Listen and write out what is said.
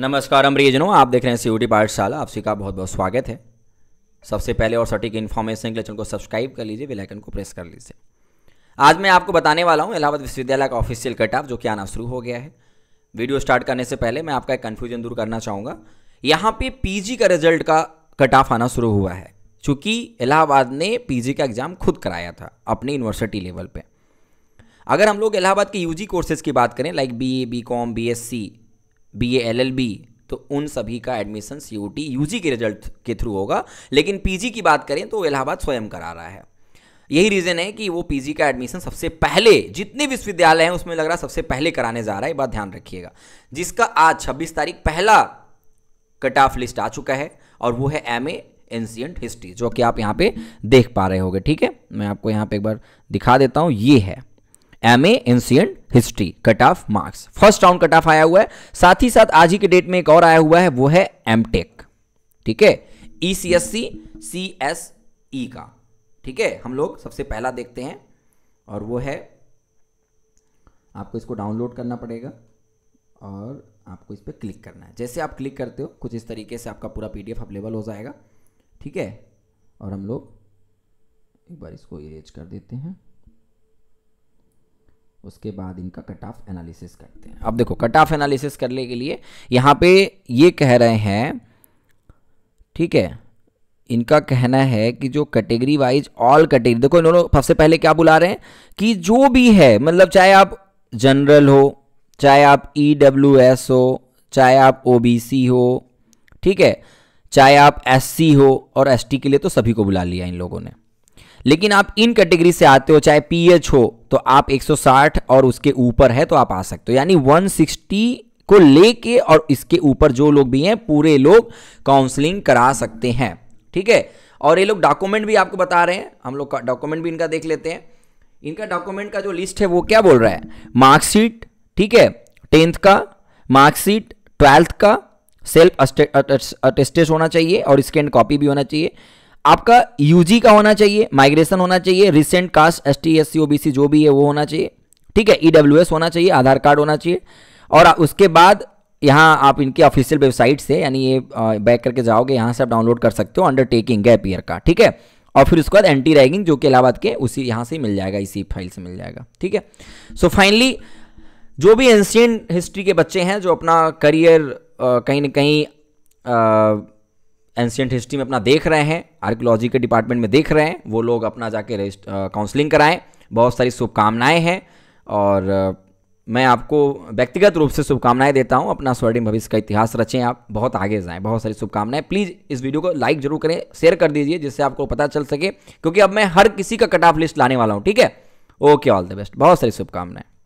नमस्कार अमरीजनों आप देख रहे हैं सीयूटी पाठशाला आप सभी का बहुत बहुत स्वागत है सबसे पहले और सटीक इन्फॉर्मेशन के लिए चैनल को सब्सक्राइब कर लीजिए बेलाइकन आइकन को प्रेस कर लीजिए आज मैं आपको बताने वाला हूँ इलाहाबाद विश्वविद्यालय का ऑफिशियल कट ऑफ जो कि आना शुरू हो गया है वीडियो स्टार्ट करने से पहले मैं आपका एक कन्फ्यूजन दूर करना चाहूँगा यहाँ पे पीजी का रिजल्ट का कट ऑफ आना शुरू हुआ है चूंकि इलाहाबाद ने पीजी का एग्ज़ाम खुद कराया था अपने यूनिवर्सिटी लेवल पर अगर हम लोग इलाहाबाद के यूजी कोर्सेज की बात करें like B A B com B S C B A L L B तो उन सभी का admission C U T U G के रिजल्ट के थ्रू होगा लेकिन पी जी की बात करें तो इलाहाबाद स्वयं करा रहा है यही रीज़न है कि वो पी जी का एडमिशन सबसे पहले जितने विश्वविद्यालय हैं उसमें लग रहा है सबसे पहले कराने जा रहा है बात ध्यान रखिएगा जिसका आज छब्बीस तारीख पहला कट ऑफ लिस्ट आ चुका है और वो है एम ए एंशियंट हिस्ट्री जो कि आप यहाँ पे देख पा रहे होगे ठीक है मैं आपको यहाँ पे एक बार दिखा देता हूँ ये है M A ancient history cut off marks first round cut off आया हुआ है साथ ही साथ आज ही के डेट में एक और आया हुआ है वो है एम टेक ठीक है ई C S C C S E का ठीक है हम लोग सबसे पहला देखते हैं और वो है आपको इसको डाउनलोड करना पड़ेगा और आपको इस पर क्लिक करना है जैसे आप क्लिक करते हो कुछ इस तरीके से आपका पूरा पीडीएफ अवेलेबल हो जाएगा ठीक है और हम लोग एक बार इसको इरेज कर देते हैं उसके बाद इनका कट ऑफ एनालिसिस करते हैं अब देखो कट ऑफ एनालिसिस करने के लिए यहाँ पे ये कह रहे हैं ठीक है इनका कहना है कि जो कैटेगरी वाइज ऑल कैटेगरी देखो इन्होंने सबसे पहले क्या बुला रहे हैं कि जो भी है मतलब चाहे आप जनरल हो चाहे आप ई डब्ल्यू एस हो चाहे आप ओ बी सी हो ठीक है चाहे आप एस सी हो और एस टी के लिए तो सभी को बुला लिया इन लोगों ने लेकिन आप इन कैटेगरी से आते हो चाहे पीएच हो तो आप 160 और उसके ऊपर है तो आप आ सकते हो यानी 160 को लेके और इसके ऊपर जो लोग भी हैं पूरे लोग काउंसलिंग करा सकते हैं ठीक है और ये लोग डॉक्यूमेंट भी आपको बता रहे हैं हम लोग डॉक्यूमेंट भी इनका देख लेते हैं इनका डॉक्यूमेंट का जो लिस्ट है वो क्या बोल रहा है मार्कशीट ठीक है टेंथ का मार्कशीट ट्वेल्थ का सेल्फ अटेस्टेड होना चाहिए और स्कैंड कॉपी भी होना चाहिए आपका यूजी का होना चाहिए माइग्रेशन होना चाहिए recent caste S T S C OBC जो भी है वो होना चाहिए ठीक है ईडब्ल्यू e एस होना चाहिए आधार कार्ड होना चाहिए और उसके बाद यहाँ आप इनके ऑफिशियल वेबसाइट से यानी ये बैक करके जाओगे यहाँ से आप डाउनलोड कर सकते हो अंडरटेकिंग गैप ईयर का ठीक है और फिर उसके बाद एंटी रैगिंग जो कि इलाहाबाद के उसी यहाँ से मिल जाएगा इसी फाइल से मिल जाएगा ठीक है सो फाइनली जो भी एंशियंट हिस्ट्री के बच्चे हैं जो अपना करियर कहीं ना कहीं एंशियंट हिस्ट्री में अपना देख रहे हैं आर्कियोलॉजी के डिपार्टमेंट में देख रहे हैं वो लोग अपना जाके काउंसलिंग कराएं बहुत सारी शुभकामनाएं हैं और मैं आपको व्यक्तिगत रूप से शुभकामनाएं देता हूं अपना स्वर्णिम भविष्य का इतिहास रचें आप बहुत आगे जाएं बहुत सारी शुभकामनाएं प्लीज़ इस वीडियो को लाइक जरूर करें शेयर कर दीजिए जिससे आपको पता चल सके क्योंकि अब मैं हर किसी का कट ऑफ लिस्ट लाने वाला हूं ठीक है ओके ऑल द बेस्ट बहुत सारी शुभकामनाएं